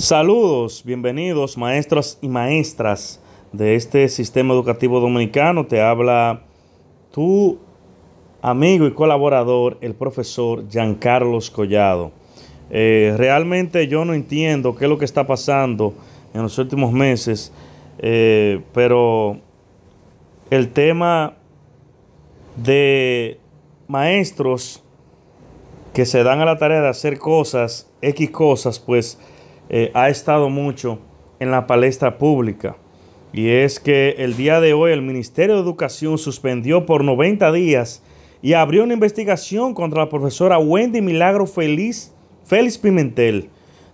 Saludos, bienvenidos maestros y maestras de este sistema educativo dominicano. Te habla tu amigo y colaborador, el profesor Giancarlos Collado. Eh, realmente yo no entiendo qué es lo que está pasando en los últimos meses, eh, pero el tema de maestros que se dan a la tarea de hacer cosas, X cosas, pues eh, ha estado mucho en la palestra pública. Y es que el día de hoy el Ministerio de Educación suspendió por 90 días y abrió una investigación contra la profesora Wendy Milagro Feliz, Félix Pimentel,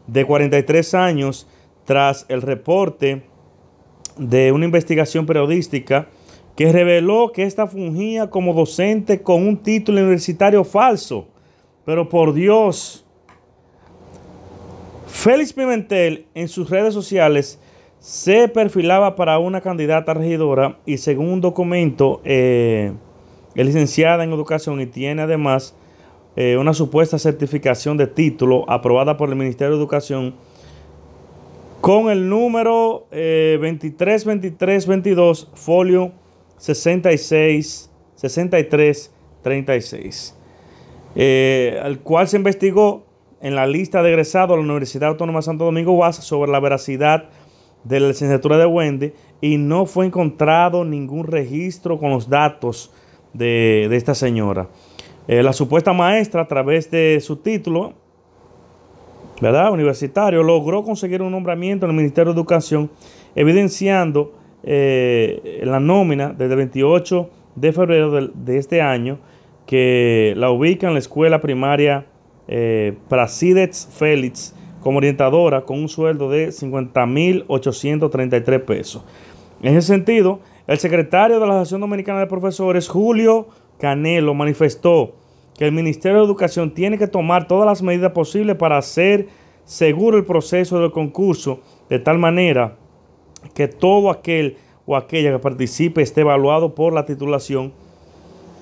de 43 años, tras el reporte de una investigación periodística que reveló que esta fungía como docente con un título universitario falso. Pero por Dios, Félix Pimentel en sus redes sociales se perfilaba para una candidata regidora y según un documento eh, es licenciada en educación y tiene además eh, una supuesta certificación de título aprobada por el Ministerio de Educación con el número eh, 232322 folio 66 63 36 al cual se investigó en la lista de egresados de la Universidad Autónoma de Santo Domingo UAS sobre la veracidad de la licenciatura de Wendy y no fue encontrado ningún registro con los datos de, esta señora. Eh, la supuesta maestra, a través de su título, ¿verdad? Universitario, logró conseguir un nombramiento en el Ministerio de Educación, evidenciando eh, la nómina desde el 28 de febrero de, de este año, que la ubica en la escuela primaria eh, Félix como orientadora con un sueldo de 50.833 pesos. En ese sentido, el secretario de la Asociación Dominicana de Profesores, Julio Canelo, manifestó que el Ministerio de Educación tiene que tomar todas las medidas posibles para hacer seguro el proceso del concurso, de tal manera que todo aquel o aquella que participe esté evaluado por la titulación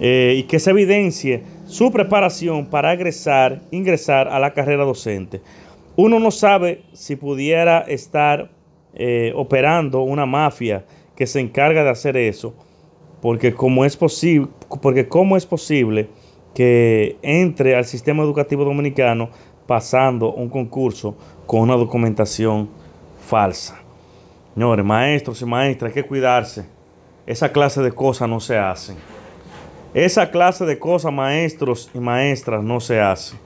eh, y que se evidencie su preparación para ingresar a la carrera docente. Uno no sabe si pudiera estar eh, operando una mafia que se encarga de hacer eso, porque como es posible, porque cómo es posible que entre al sistema educativo dominicano pasando un concurso con una documentación falsa. Señores, maestros y maestras, hay que cuidarse. Esa clase de cosas no se hacen. Esa clase de cosas, maestros y maestras, no se hace.